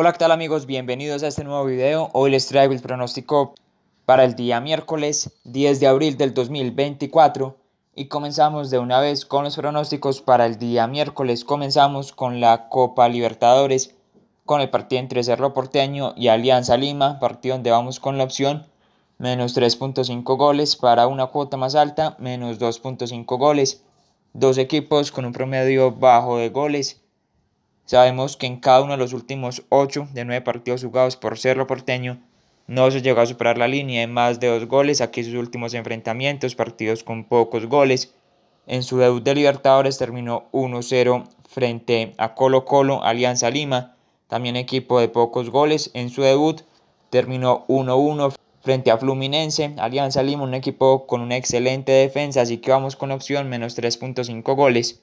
Hola, ¿qué tal amigos? Bienvenidos a este nuevo video. Hoy les traigo el pronóstico para el día miércoles 10 de abril del 2024 y comenzamos de una vez con los pronósticos para el día miércoles. Comenzamos con la Copa Libertadores con el partido entre Cerro Porteño y Alianza Lima, partido donde vamos con la opción menos 3.5 goles para una cuota más alta, menos 2.5 goles. Dos equipos con un promedio bajo de goles Sabemos que en cada uno de los últimos 8 de 9 partidos jugados por Cerro Porteño no se llegó a superar la línea de más de dos goles. Aquí sus últimos enfrentamientos, partidos con pocos goles. En su debut de Libertadores terminó 1-0 frente a Colo Colo, Alianza Lima, también equipo de pocos goles. En su debut terminó 1-1 frente a Fluminense, Alianza Lima, un equipo con una excelente defensa, así que vamos con opción menos 3.5 goles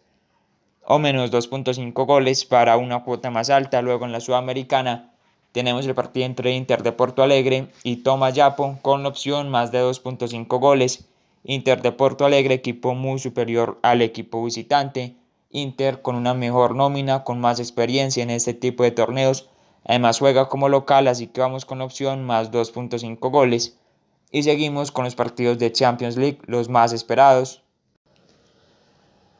o menos 2.5 goles para una cuota más alta. Luego en la Sudamericana tenemos el partido entre Inter de Porto Alegre y Yapo con la opción más de 2.5 goles. Inter de Porto Alegre, equipo muy superior al equipo visitante. Inter con una mejor nómina, con más experiencia en este tipo de torneos. Además juega como local, así que vamos con opción más 2.5 goles. Y seguimos con los partidos de Champions League, los más esperados.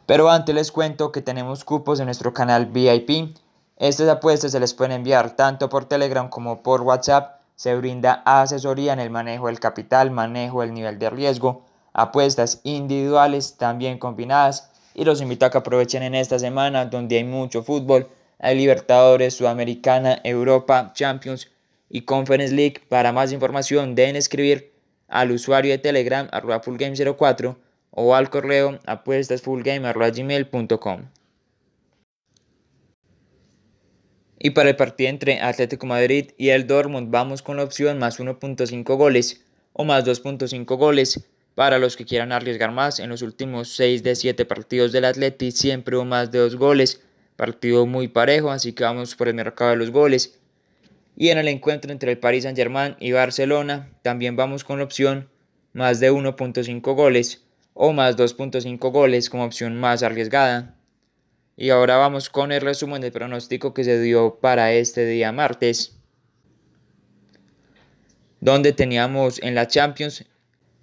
Pero antes les cuento que tenemos cupos en nuestro canal VIP. Estas apuestas se les pueden enviar tanto por Telegram como por WhatsApp. Se brinda asesoría en el manejo del capital, manejo del nivel de riesgo, apuestas individuales también combinadas. Y los invito a que aprovechen en esta semana donde hay mucho fútbol. Hay Libertadores, Sudamericana, Europa, Champions y Conference League. Para más información deben escribir al usuario de Telegram arroba 04 o al correo apuestasfullgame.com. Y para el partido entre Atlético Madrid y el Dortmund vamos con la opción más 1.5 goles o más 2.5 goles. Para los que quieran arriesgar más, en los últimos 6 de 7 partidos del Atleti siempre o más de 2 goles. Partido muy parejo, así que vamos por el mercado de los goles. Y en el encuentro entre el Paris Saint-Germain y Barcelona, también vamos con la opción más de 1.5 goles o más 2.5 goles como opción más arriesgada. Y ahora vamos con el resumen del pronóstico que se dio para este día martes, donde teníamos en la Champions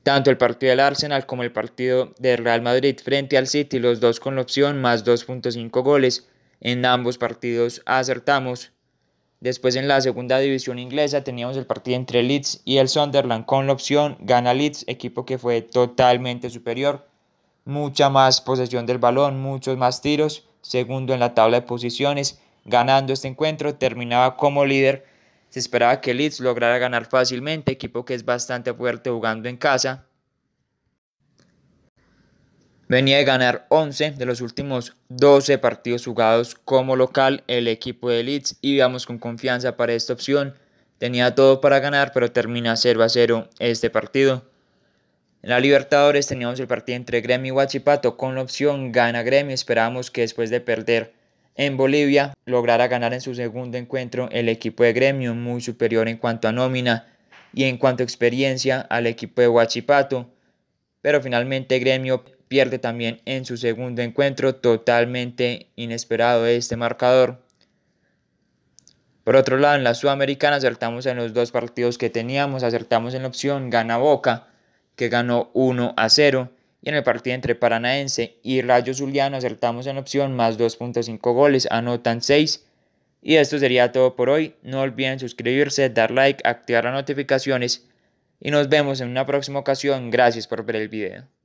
tanto el partido del Arsenal como el partido del Real Madrid frente al City, los dos con la opción más 2.5 goles. En ambos partidos acertamos. Después en la segunda división inglesa teníamos el partido entre Leeds y el Sunderland con la opción gana Leeds, equipo que fue totalmente superior. Mucha más posesión del balón, muchos más tiros, segundo en la tabla de posiciones. Ganando este encuentro terminaba como líder. Se esperaba que Leeds lograra ganar fácilmente, equipo que es bastante fuerte jugando en casa, Venía de ganar 11 de los últimos 12 partidos jugados como local el equipo de Leeds y vamos con confianza para esta opción. Tenía todo para ganar, pero termina 0 a 0 este partido. En la Libertadores teníamos el partido entre Gremio y Huachipato con la opción gana Gremio. Esperábamos que después de perder en Bolivia lograra ganar en su segundo encuentro el equipo de Gremio, muy superior en cuanto a nómina y en cuanto a experiencia al equipo de Huachipato. Pero finalmente Gremio pierde también en su segundo encuentro, totalmente inesperado este marcador. Por otro lado, en la Sudamericana acertamos en los dos partidos que teníamos, acertamos en la opción gana Boca, que ganó 1 a 0, y en el partido entre Paranaense y Rayo Zuliano acertamos en la opción más 2.5 goles, anotan 6. Y esto sería todo por hoy. No olviden suscribirse, dar like, activar las notificaciones y nos vemos en una próxima ocasión. Gracias por ver el video.